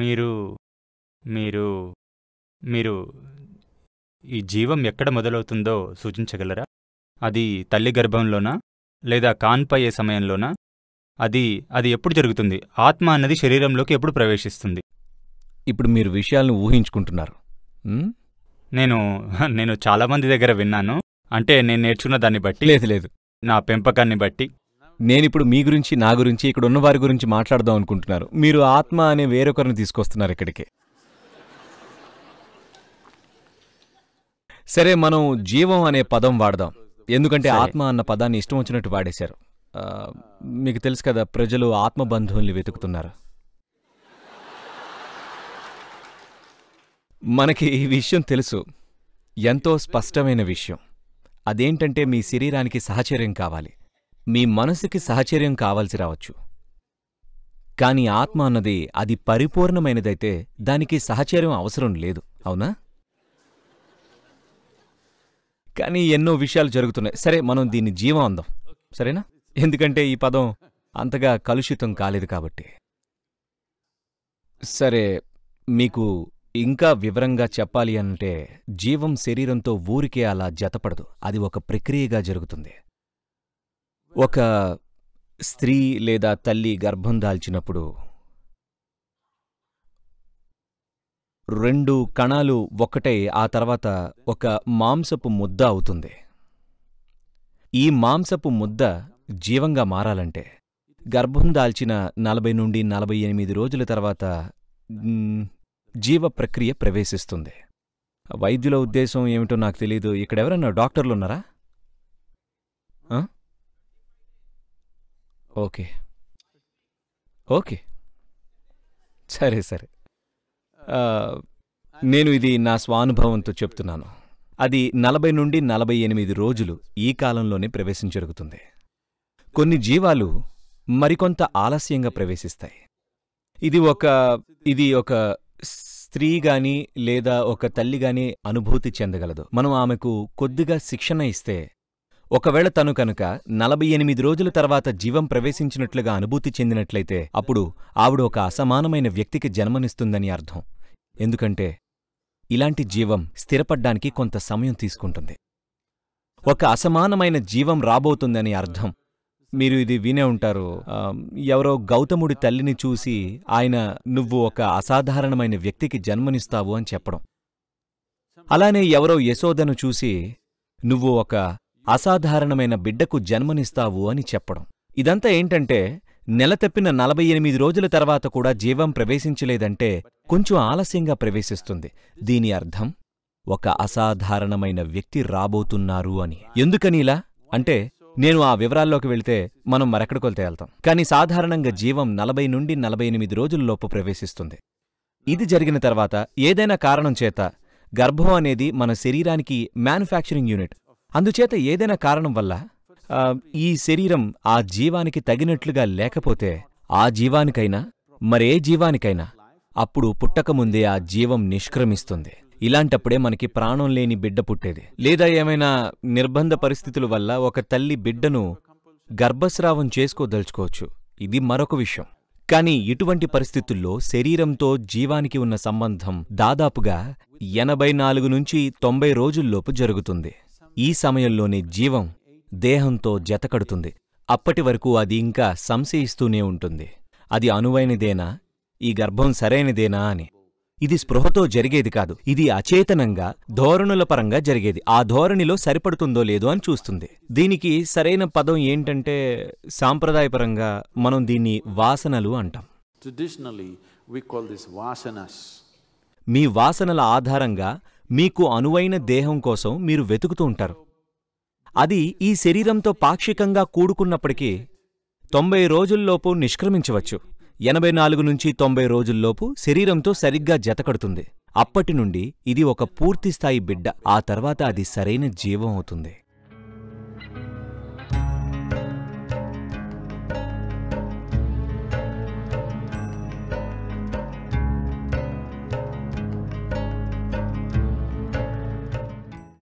మీరు మీరు మీరు ఈ జీవం ఎక్కడ మొదలవుతుందో సూచించగలరా అది తల్లి గర్భంలోనా లేదా కాన్పయ్యే సమయంలోనా అది అది ఎప్పుడు జరుగుతుంది ఆత్మ అన్నది శరీరంలోకి ఎప్పుడు ప్రవేశిస్తుంది ఇప్పుడు మీరు విషయాలను ఊహించుకుంటున్నారు నేను నేను చాలామంది దగ్గర విన్నాను అంటే నేను నేర్చుకున్న దాన్ని బట్టి లేదు లేదు నా పెంపకాన్ని బట్టి నేనిప్పుడు మీ గురించి నా గురించి ఇక్కడ ఉన్న వారి గురించి మాట్లాడదాం అనుకుంటున్నారు మీరు ఆత్మ అనే వేరొకరిని తీసుకొస్తున్నారు ఇక్కడికి సరే మనం జీవం అనే పదం వాడదాం ఎందుకంటే ఆత్మ అన్న పదాన్ని ఇష్టం వచ్చినట్టు వాడేశారు మీకు తెలుసు కదా ప్రజలు ఆత్మబంధువుల్ని వెతుకుతున్నారు మనకి ఈ విషయం తెలుసు ఎంతో స్పష్టమైన విషయం అదేంటంటే మీ శరీరానికి సహచర్యం కావాలి మీ మనసుకి సహచర్యం కావాల్సి రావచ్చు కాని ఆత్మ అన్నది అది పరిపూర్ణమైనదైతే దానికి సహచర్యం అవసరం లేదు అవునా కానీ ఎన్నో విషయాలు జరుగుతున్నాయి సరే మనం దీన్ని జీవం అందం సరేనా ఎందుకంటే ఈ పదం అంతగా కలుషితం కాలేదు కాబట్టి సరే మీకు ఇంకా వివరంగా చెప్పాలి అంటే జీవం శరీరంతో ఊరికే అలా జతపడదు అది ఒక ప్రక్రియగా జరుగుతుంది ఒక స్త్రీ లేదా తల్లి గర్భం దాల్చినప్పుడు రెండు కణాలు ఒకటే ఆ తర్వాత ఒక మాంసపు ముద్ద అవుతుంది ఈ మాంసపు ముద్ద జీవంగా మారాలంటే గర్భం దాల్చిన నలభై నుండి నలభై ఎనిమిది రోజుల తర్వాత జీవ ప్రక్రియ ప్రవేశిస్తుంది వైద్యుల ఉద్దేశం ఏమిటో నాకు తెలీదు ఇక్కడెవరన్నా డాక్టర్లున్నారా ఓకే ఓకే సరే సరే నేను ఇది నా స్వానుభవంతో చెప్తున్నాను అది నలభై నుండి నలభై ఎనిమిది రోజులు ఈ కాలంలోనే ప్రవేశం జరుగుతుంది కొన్ని జీవాలు మరికొంత ఆలస్యంగా ప్రవేశిస్తాయి ఇది ఒక ఇది ఒక స్త్రీ గాని లేదా ఒక తల్లి గాని అనుభూతి చెందగలదు మనం ఆమెకు కొద్దిగా శిక్షణ ఇస్తే ఒకవేళ తను కనుక నలభై ఎనిమిది రోజుల తర్వాత జీవం ప్రవేశించినట్లుగా అనుభూతి చెందినట్లయితే అప్పుడు ఆవిడ ఒక అసమానమైన వ్యక్తికి జన్మనిస్తుందని అర్థం ఎందుకంటే ఇలాంటి జీవం స్థిరపడ్డానికి కొంత సమయం తీసుకుంటుంది ఒక అసమానమైన జీవం రాబోతుందని అర్థం మీరు ఇది వినే ఉంటారు ఎవరో గౌతముడి తల్లిని చూసి ఆయన నువ్వు ఒక అసాధారణమైన వ్యక్తికి జన్మనిస్తావు అని చెప్పడం అలానే ఎవరో యశోదను చూసి నువ్వు ఒక అసాధారణమైన బిడ్డకు జన్మనిస్తావు అని చెప్పడం ఇదంతా ఏంటంటే నెల తప్పిన నలభై ఎనిమిది రోజుల తర్వాత కూడా జీవం ప్రవేశించలేదంటే కొంచెం ఆలస్యంగా ప్రవేశిస్తుంది దీని అర్థం ఒక అసాధారణమైన వ్యక్తి రాబోతున్నారు అని ఎందుకనీలా అంటే నేను ఆ వివరాల్లోకి వెళితే మనం మరెక్కడికొలితే వెళ్తాం కానీ సాధారణంగా జీవం నలభై నుండి నలభై ఎనిమిది రోజుల్లోపు ప్రవేశిస్తుంది ఇది జరిగిన తర్వాత ఏదైనా కారణం చేత గర్భం అనేది మన శరీరానికి మ్యానుఫ్యాక్చరింగ్ యూనిట్ అందుచేత ఏదైనా కారణం వల్ల ఈ శరీరం ఆ జీవానికి తగినట్లుగా లేకపోతే ఆ జీవానికైనా మరే జీవానికైనా అప్పుడు పుట్టకముందే ఆ జీవం నిష్క్రమిస్తుంది ఇలాంటప్పుడే మనకి ప్రాణం లేని బిడ్డ పుట్టేది లేదా ఏమైనా నిర్బంధ పరిస్థితుల వల్ల ఒక తల్లి బిడ్డను గర్భస్రావం చేసుకోదలుచుకోవచ్చు ఇది మరొక విషయం కాని ఇటువంటి పరిస్థితుల్లో శరీరంతో జీవానికి ఉన్న సంబంధం దాదాపుగా ఎనభై నాలుగు నుంచి తొంభై రోజుల్లోపు జరుగుతుంది ఈ సమయంలోనే జీవం దేహంతో జతకడుతుంది అప్పటి వరకు అది ఇంకా సంశయిస్తూనే ఉంటుంది అది అనువైనదేనా ఈ గర్భం సరైనదేనా అని ఇది స్పృహతో జరిగేది కాదు ఇది అచేతనంగా ధోరణుల పరంగా జరిగేది ఆ ధోరణిలో సరిపడుతుందో లేదో అని చూస్తుంది దీనికి సరైన పదం ఏంటంటే సాంప్రదాయపరంగా మనం దీన్ని వాసనలు అంటాం మీ వాసనల ఆధారంగా మీకు అనువైన దేహం కోసం మీరు వెతుకుతూ ఉంటారు అది ఈ శరీరంతో పాక్షికంగా కూడుకున్నప్పటికీ తొంభై రోజుల్లోపు నిష్క్రమించవచ్చు ఎనభై నాలుగు నుంచి తొంభై రోజుల్లోపు శరీరంతో సరిగ్గా జతకడుతుంది అప్పటి నుండి ఇది ఒక పూర్తిస్థాయి బిడ్డ ఆ తర్వాత అది సరైన జీవం అవుతుంది